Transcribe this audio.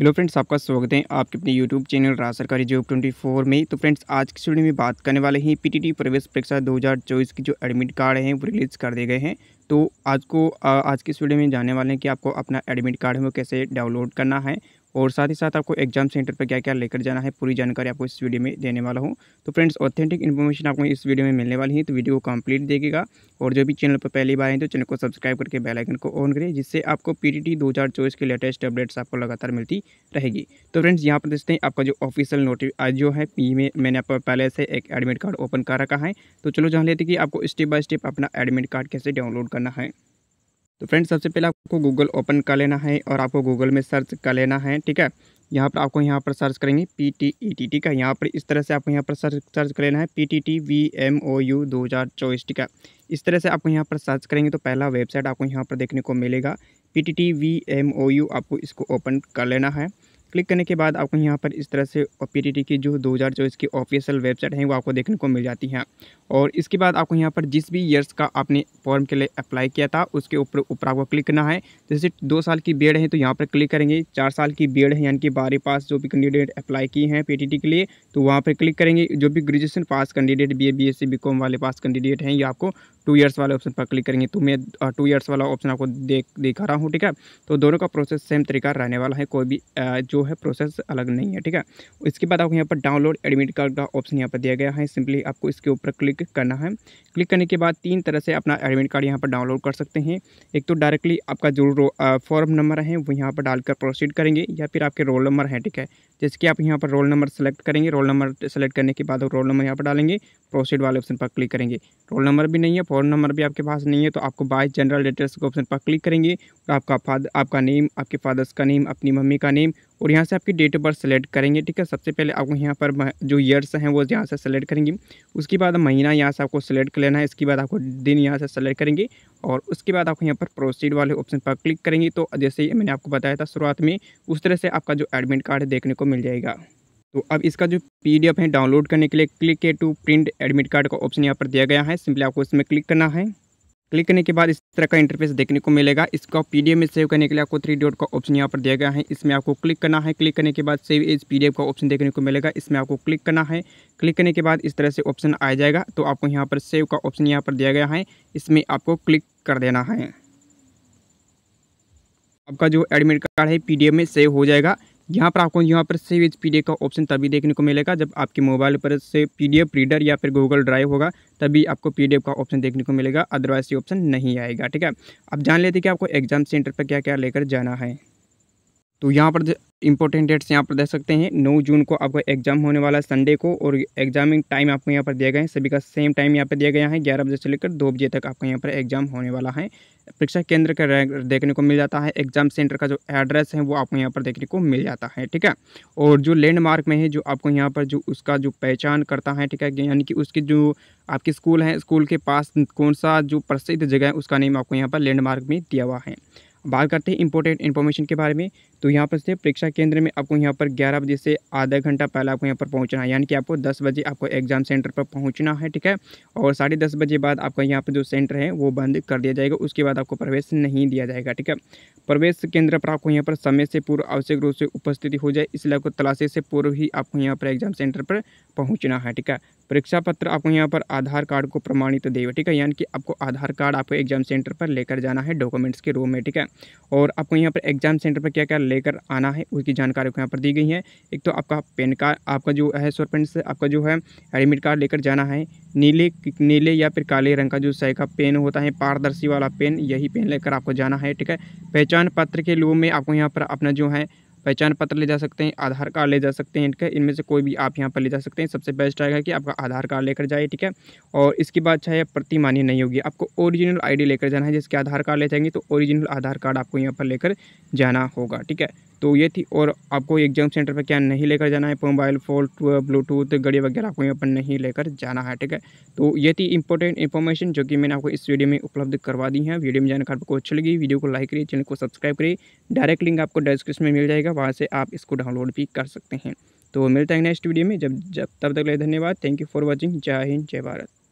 hello friends आपका स्वागत है आपके अपने यूट्यूब चैनल राज सरकारी जॉब फोर में तो फ्रेंड्स आज की स्टूडियो में बात करने वाले हैं पीटीटी प्रवेश परीक्षा 2024 की जो एडमिट कार्ड हैं वो रिलीज़ कर दिए गए हैं तो आज को आज की स्टूडियो में जाने वाले हैं कि आपको अपना एडमिट कार्ड है वो कैसे डाउनलोड करना है और साथ ही साथ आपको एग्जाम सेंटर पर क्या क्या लेकर जाना है पूरी जानकारी आपको इस वीडियो में देने वाला हूँ तो फ्रेंड्स ऑथेंटिक इन्फॉर्मेशन आपको इस वीडियो में मिलने वाली है तो वीडियो को कम्प्लीट देखेगा और जो भी चैनल पर पहली बार आए तो चैनल को सब्सक्राइब करके बेलाइकन को ऑन करें जिससे आपको पी टी टी के लेटेस्ट अपडेट्स आपको लगातार मिलती रहेगी तो फ्रेंड्स यहाँ पर देखते हैं आपका जो ऑफिशियल नोटिस आज जो है पी में मैंने आपको पहले से एक एडमिट कार्ड ओपन कर रखा है तो चलो जान लेते कि आपको स्टेप बाय स्टेप अपना एडमिट कार्ड कैसे डाउनलोड करना है तो फ्रेंड सबसे पहले आपको गूगल ओपन कर लेना है और आपको गूगल में सर्च कर लेना है ठीक है यहाँ पर आपको यहाँ पर सर्च करेंगे पी टी ई टी ठीक है यहाँ पर इस तरह से आपको यहाँ पर सर्च सर्च कर लेना है P T T V M O U दो हज़ार चौबीस ठीक है इस तरह से आपको यहाँ पर सर्च करेंगे तो पहला वेबसाइट आपको यहाँ पर देखने को मिलेगा P T T V M O U आपको इसको ओपन कर लेना है क्लिक करने के बाद आपको यहाँ पर इस तरह से पी की जो दो की ऑफिशियल वेबसाइट है वो आपको देखने को मिल जाती है और इसके बाद आपको यहाँ पर जिस भी ईयर्स का आपने फॉर्म के लिए अप्लाई किया था उसके ऊपर ऊपर आपको क्लिक करना है जैसे दो साल की बीएड है तो यहाँ पर क्लिक करेंगे चार साल की बीएड है यानी कि बारह पास जो भी कैंडिडेट अप्लाई किए हैं पी के लिए तो वहाँ पर क्लिक करेंगे जो भी graduation pass candidate B A B S C B com वाले पास कैंडिडेट हैं ये आपको टू ईयर्स वाले ऑप्शन पर क्लिक करेंगे तो मैं टू ईयर्स वाला ऑप्शन आपको देख दिखा रहा हूँ ठीक है तो दोनों का प्रोसेस सेम तरीका रहने वाला है कोई भी जो है प्रोसेस अलग नहीं है ठीक है इसके बाद आपको यहाँ पर डाउनलोड एडमिट कार्ड का ऑप्शन यहाँ पर दिया गया है सिंपली आपको इसके ऊपर क्लिक करना है क्लिक करने के बाद तीन तरह से अपना एडमिट कार्ड यहाँ पर डाउनलोड कर सकते हैं एक तो डायरेक्टली आपका जो फॉर्म नंबर है वो यहाँ पर डालकर प्रोसीड करेंगे या फिर आपके रोल नंबर है ठीक है जैसे कि आप यहाँ पर रोल नंबर सेलेक्ट करेंगे रोल नंबर सेलेक्ट करने के बाद रोल नंबर यहाँ पर डालेंगे प्रोसीड वाले ऑप्शन पर क्लिक करेंगे रोल नंबर भी नहीं है फ़ोन नंबर भी आपके पास नहीं है तो आपको बाईस जनरल डिटेल्स के ऑप्शन पर क्लिक करेंगे और आपका फादर आपका नेम आपके फादर्स का नेम अपनी मम्मी का नेम और यहाँ से आपकी डेट ऑफ बर्थ सेलेक्ट करेंगे ठीक है सबसे पहले आपको यहाँ पर जो ईयर्स हैं वो यहाँ से सेलेक्ट करेंगे उसके बाद महीना यहाँ से आपको सेलेक्ट कर लेना है इसके बाद आपको दिन यहाँ से सेलेक्ट करेंगे और उसके बाद आपको यहाँ पर प्रोसीड वाले ऑप्शन पर क्लिक करेंगे तो जैसे मैंने आपको बताया था शुरुआत में उस तरह से आपका जो एडमिट कार्ड है देखने को मिल जाएगा तो अब इसका जो पी है डाउनलोड करने के लिए क्लिक के टू प्रिंट एडमिट कार्ड का ऑप्शन यहाँ पर दिया गया है सिंपली आपको इसमें क्लिक करना है क्लिक करने के बाद इस तरह का इंटरफेस देखने को मिलेगा इसका पीडीएफ में सेव करने के लिए आपको थ्री डॉट का ऑप्शन यहाँ पर दिया गया है इसमें आपको क्लिक करना है क्लिक करने के बाद सेव एज पीडीएफ का ऑप्शन देखने को मिलेगा इसमें आपको क्लिक करना है क्लिक करने के बाद इस तरह से ऑप्शन आ जाएगा तो आपको यहाँ पर सेव का ऑप्शन यहाँ पर दिया गया है इसमें आपको क्लिक कर देना है आपका जो एडमिट कार्ड है पी में सेव हो जाएगा यहाँ पर आपको यहाँ पर सेव एज पी का ऑप्शन तभी देखने को मिलेगा जब आपके मोबाइल पर से पीडीएफ रीडर या फिर गूगल ड्राइव होगा तभी आपको पीडीएफ का ऑप्शन देखने को मिलेगा अदरवाइज ये ऑप्शन नहीं आएगा ठीक है अब जान लेते कि आपको एग्जाम सेंटर पर क्या क्या लेकर जाना है तो यहाँ पर इंपॉर्टेंट डेट्स यहाँ पर देख सकते हैं नौ जून को आपका एग्जाम होने वाला है संडे को और एग्जामिंग टाइम आपको यहाँ पर दिया गया है सभी का सेम टाइम यहाँ पर दिया गया है ग्यारह बजे से लेकर दो बजे तक आपका यहाँ पर एग्जाम होने वाला है परीक्षा केंद्र का के देखने को मिल जाता है एग्जाम सेंटर का जो एड्रेस है वो आपको यहाँ पर देखने को मिल जाता है ठीक है और जो लैंडमार्क में है जो आपको यहाँ पर जो उसका जो पहचान करता है ठीक है यानी कि उसकी जो आपके स्कूल है स्कूल के पास कौन सा जो प्रसिद्ध जगह है उसका नेम आपको यहाँ पर लैंडमार्क में दिया हुआ है बात करते हैं इंपॉर्टेंट इन्फॉर्मेशन के बारे में तो यहाँ पर से परीक्षा केंद्र में आपको यहाँ पर 11 बजे से आधा घंटा पहले आपको यहाँ पर पहुँचना है यानी कि आपको 10 बजे आपको एग्ज़ाम सेंटर पर पहुँचना है ठीक है और साढ़े दस बजे बाद आपका यहाँ पर जो सेंटर है वो बंद कर दिया जाएगा उसके बाद आपको प्रवेश नहीं दिया जाएगा ठीक है प्रवेश केंद्र पर आपको यहाँ पर समय से पूर्व आवश्यक रूप से उपस्थिति हो जाए इसलिए आपको तलाशी से पूर्व ही आपको यहाँ पर एग्ज़ाम सेंटर पर पहुँचना है ठीक है परीक्षा पत्र आपको यहाँ पर आधार कार्ड को प्रमाणित देगा ठीक है यानी कि आपको आधार कार्ड आपको एग्ज़ाम सेंटर पर लेकर जाना है डॉक्यूमेंट्स के रूम में ठीक है और आपको यहाँ पर एग्ज़ाम सेंटर पर क्या क्या लेकर आना है उसकी जानकारी आपको यहाँ पर दी गई है एक तो आपका पेन कार्ड आपका जो है शोर से आपका जो है एडमिट कार्ड लेकर जाना है नीले नीले या फिर काले रंग का जो का पेन होता है पारदर्शी वाला पेन यही पेन लेकर आपको जाना है ठीक है पहचान पत्र के लोग में आपको यहाँ पर अपना जो है पहचान पत्र ले जा सकते हैं आधार कार्ड ले जा सकते हैं ठीक है इनमें से कोई भी आप यहाँ पर ले जा सकते हैं सबसे बेस्ट रहेगा कि आपका आधार कार्ड लेकर जाइए ठीक है और इसके बाद चाहे प्रति मान्य नहीं होगी आपको ओरिजिनल आईडी लेकर जाना है जिसके आधार कार्ड ले जाएंगे तो ओरिजिनल आधार कार्ड आपको यहाँ पर लेकर जाना होगा ठीक है तो ये थी और आपको एग्जाम सेंटर पर क्या नहीं लेकर जाना है मोबाइल फोन ब्लूटूथ घड़ी वगैरह आपको यहाँ पर नहीं लेकर जाना है ठीक है तो ये थी इंपॉर्टेंट इन्फॉर्मेशन जो कि मैंने आपको इस वीडियो में उपलब्ध करवा दी है वीडियो में जानकारी आपको अच्छी लगी वीडियो को लाइक करिए चैनल को सब्सक्राइब करिए डायरेक्ट लिंक आपको डिस्क्रिप्शन में मिल जाएगा वहाँ से आप इसको डाउनलोड भी कर सकते हैं तो मिलता है नेक्स्ट वीडियो में जब जब तब तक ले धन्यवाद थैंक यू फॉर वॉचिंग जय हिंद जय भारत